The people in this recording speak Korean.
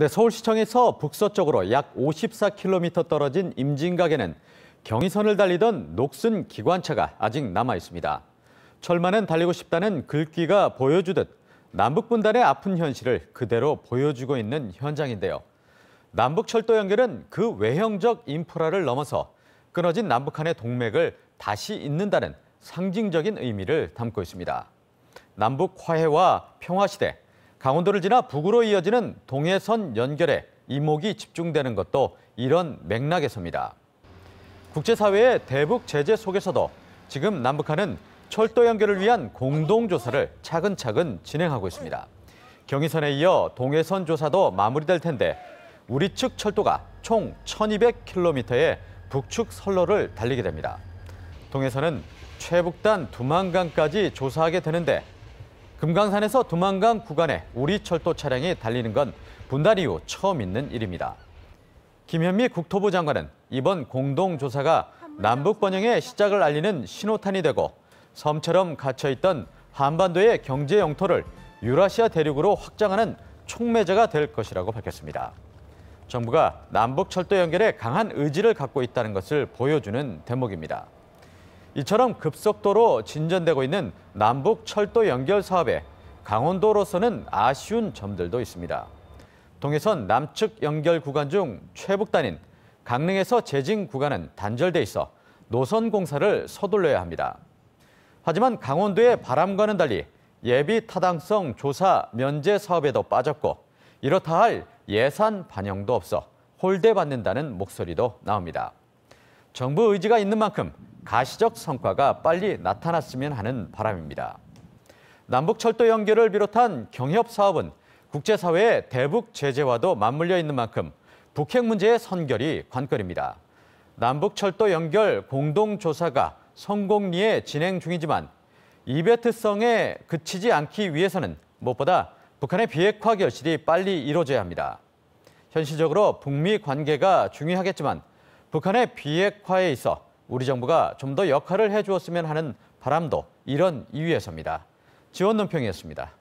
네, 서울시청에서 북서쪽으로 약 54km 떨어진 임진각에는 경의선을 달리던 녹슨 기관차가 아직 남아 있습니다. 철만은 달리고 싶다는 글귀가 보여주듯 남북 분단의 아픈 현실을 그대로 보여주고 있는 현장인데요. 남북 철도 연결은 그 외형적 인프라를 넘어서 끊어진 남북한의 동맥을 다시 잇는다는 상징적인 의미를 담고 있습니다. 남북 화해와 평화 시대 강원도를 지나 북으로 이어지는 동해선 연결에 이목이 집중되는 것도 이런 맥락에서입니다. 국제사회의 대북 제재 속에서도 지금 남북한은 철도 연결을 위한 공동조사를 차근차근 진행하고 있습니다. 경의선에 이어 동해선 조사도 마무리될 텐데 우리 측 철도가 총 1200km의 북측 선로를 달리게 됩니다. 동해선은 최북단 두만강까지 조사하게 되는데 금강산에서 두만강 구간에 우리철도 차량이 달리는 건 분단 이후 처음 있는 일입니다. 김현미 국토부 장관은 이번 공동조사가 남북 번영의 시작을 알리는 신호탄이 되고 섬처럼 갇혀있던 한반도의 경제 영토를 유라시아 대륙으로 확장하는 촉매제가 될 것이라고 밝혔습니다. 정부가 남북 철도 연결에 강한 의지를 갖고 있다는 것을 보여주는 대목입니다. 이처럼 급속도로 진전되고 있는 남북 철도 연결 사업에 강원도로서는 아쉬운 점들도 있습니다. 동해선 남측 연결 구간 중 최북단인 강릉에서 재진 구간은 단절돼 있어 노선 공사를 서둘러야 합니다. 하지만 강원도의 바람과는 달리 예비 타당성 조사 면제 사업에도 빠졌고 이렇다 할 예산 반영도 없어 홀대받는다는 목소리도 나옵니다. 정부 의지가 있는 만큼 가시적 성과가 빨리 나타났으면 하는 바람입니다. 남북철도 연결을 비롯한 경협 사업은 국제사회의 대북 제재와도 맞물려 있는 만큼 북핵 문제의 선결이 관건입니다. 남북철도 연결 공동조사가 성공리에 진행 중이지만 이벤트성에 그치지 않기 위해서는 무엇보다 북한의 비핵화 결실이 빨리 이뤄져야 합니다. 현실적으로 북미 관계가 중요하겠지만 북한의 비핵화에 있어 우리 정부가 좀 더 역할을 해주었으면 하는 바람도 이런 이유에서입니다. 지원 논평이었습니다.